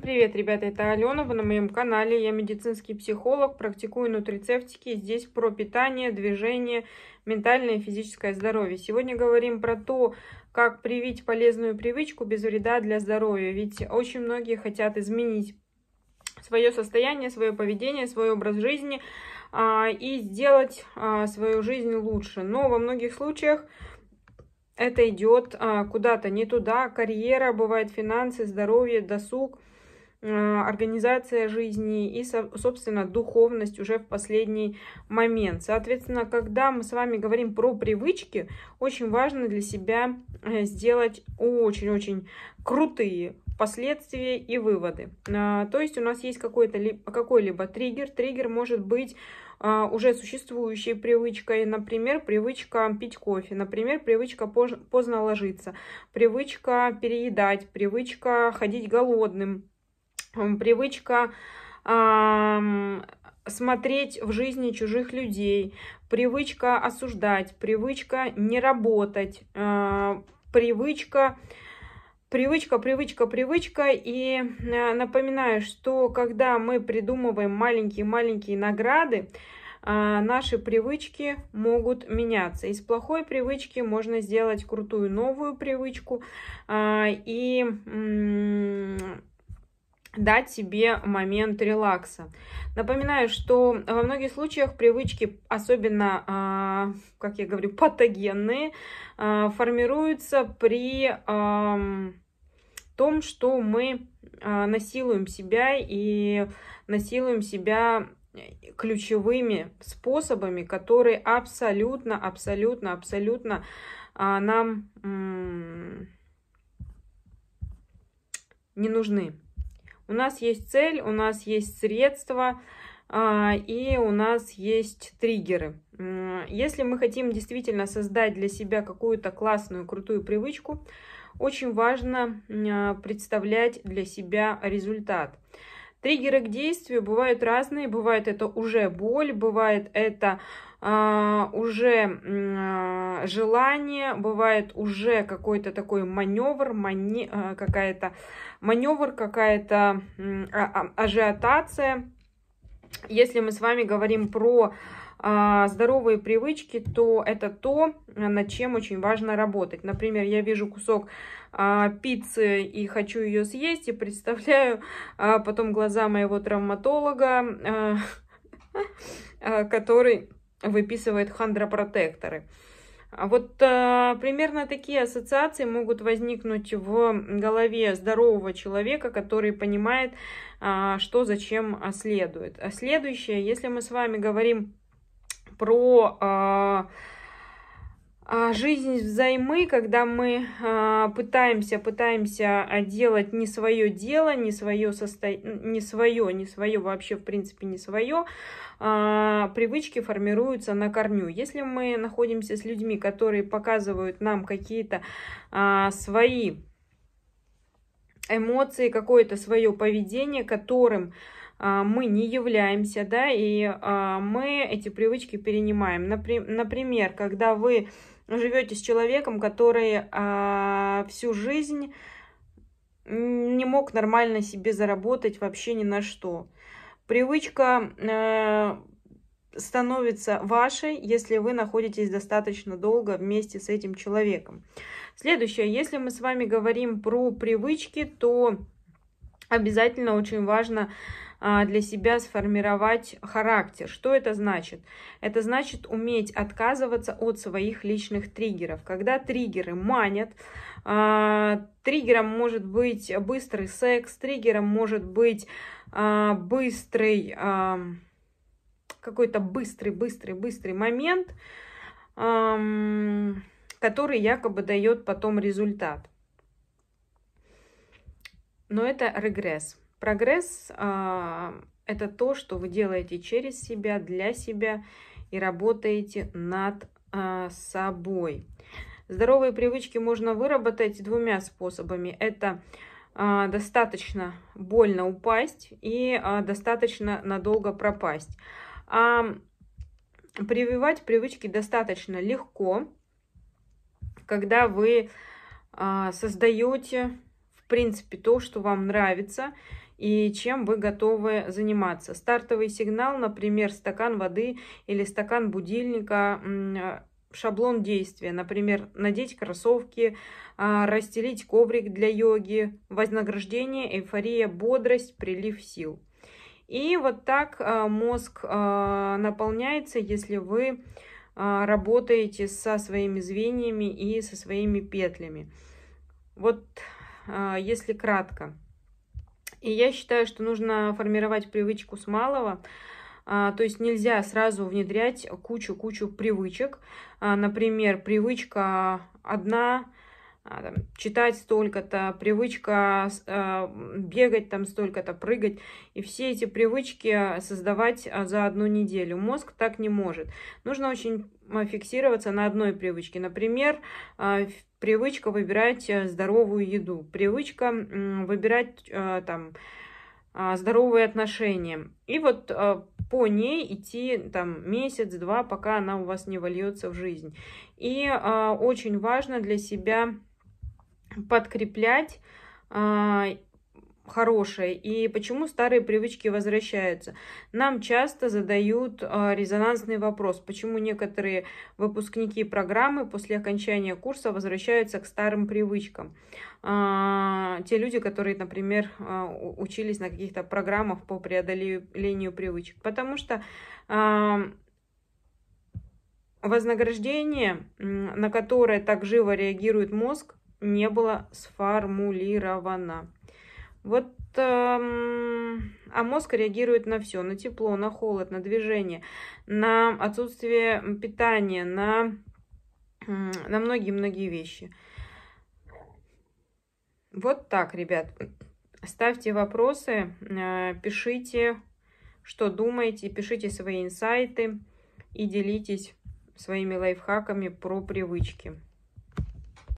Привет, ребята, это Алена, вы на моем канале, я медицинский психолог, практикую нутрицептики, здесь про питание, движение, ментальное и физическое здоровье. Сегодня говорим про то, как привить полезную привычку без вреда для здоровья, ведь очень многие хотят изменить свое состояние, свое поведение, свой образ жизни а, и сделать а, свою жизнь лучше, но во многих случаях это идет а, куда-то не туда, карьера, бывает финансы, здоровье, досуг – а, организация жизни и, собственно, духовность уже в последний момент. Соответственно, когда мы с вами говорим про привычки, очень важно для себя э, сделать очень-очень крутые последствия и выводы. А, то есть у нас есть какой-либо какой триггер. Триггер может быть а, уже существующей привычкой, например, привычка пить кофе, например, привычка поздно ложиться, привычка переедать, привычка ходить голодным, привычка смотреть в жизни чужих людей, привычка осуждать, привычка не работать, а, привычка привычка, привычка, привычка. И а, напоминаю, что когда мы придумываем маленькие-маленькие награды, а, наши привычки могут меняться. Из плохой привычки можно сделать крутую новую привычку. И дать себе момент релакса. Напоминаю, что во многих случаях привычки, особенно, а, как я говорю, патогенные, а, формируются при том, что мы а, насилуем себя и насилуем себя ключевыми способами, которые абсолютно, абсолютно, абсолютно нам не нужны. У нас есть цель, у нас есть средства а, и у нас есть триггеры. Если мы хотим действительно создать для себя какую-то классную, крутую привычку, очень важно а, представлять для себя результат. Триггеры к действию бывают разные, бывает это уже боль, бывает это а, уже а, желание, бывает уже какой-то такой маневр, мани, а, какая-то маневр, какая-то ажиотация. Если мы с вами говорим про здоровые привычки, то это то, над чем очень важно работать. Например, я вижу кусок пиццы и хочу ее съесть, и представляю потом глаза моего травматолога, который выписывает хондропротекторы. А вот э, примерно такие ассоциации могут возникнуть в голове здорового человека, который понимает, э, что зачем а, следует. А следующее, если мы с вами говорим про... Э, а, жизнь взаймы, когда мы а, пытаемся, пытаемся а, делать не свое дело, не свое состояние, не свое, не свое вообще, в принципе, не свое, привычки формируются на корню. Если мы находимся с людьми, которые показывают нам какие-то свои эмоции, какое-то свое поведение, которым а, мы не являемся, да, и а, мы эти привычки перенимаем. Например, когда вы живете с человеком, который а, всю жизнь не мог нормально себе заработать вообще ни на что. Привычка э, становится вашей, если вы находитесь достаточно долго вместе с этим человеком. Следующее, если мы с вами говорим про привычки, то обязательно очень важно а, для себя сформировать характер. Что это значит? Это значит уметь отказываться от своих личных триггеров. Когда триггеры манят, а, триггером может быть быстрый секс, триггером может быть а, быстрый какой-то быстрый, быстрый, быстрый момент, который якобы дает потом результат но это регресс. Прогресс э, – это то, что вы делаете через себя, для себя и работаете над э, собой. Здоровые привычки можно выработать двумя способами. Это э, достаточно больно упасть и э, достаточно надолго пропасть. А прививать привычки достаточно легко, когда вы э, создаете принципе, то, что вам нравится и чем вы готовы заниматься. Стартовый сигнал, например, стакан воды или стакан будильника, э, шаблон действия, например, надеть кроссовки, а, расстелить коврик для йоги, вознаграждение, эйфория, бодрость, прилив сил. И вот так а, мозг а, наполняется, если вы работаете со своими звеньями и со своими петлями. Вот а, если кратко. И я считаю, что нужно формировать привычку с малого, а, то есть нельзя сразу внедрять кучу-кучу привычек. А, например, привычка одна а, там, читать столько-то, привычка э, бегать там столько-то, прыгать. И все эти привычки а, создавать за одну неделю. Мозг так не может. Нужно очень фиксироваться на одной привычке. Например, э, привычка выбирать здоровую еду, привычка э, выбирать э, там здоровые отношения. И вот по ней идти там месяц-два, пока она у вас не вольется в жизнь. И очень важно для себя подкреплять а, хорошее и почему старые привычки возвращаются. Нам часто задают а, резонансный вопрос, почему некоторые выпускники программы после окончания курса возвращаются к старым привычкам. А, те люди, которые, например, учились на каких-то программах по преодолению привычек. Потому что вознаграждение, на которое так живо реагирует мозг, не было сформулировано. Вот, эм, а мозг реагирует на все, на тепло, на холод, на движение, на отсутствие питания, на на многие-многие вещи. Вот так, ребят. Ставьте вопросы, э, пишите, что думаете, пишите свои инсайты и делитесь своими лайфхаками про привычки.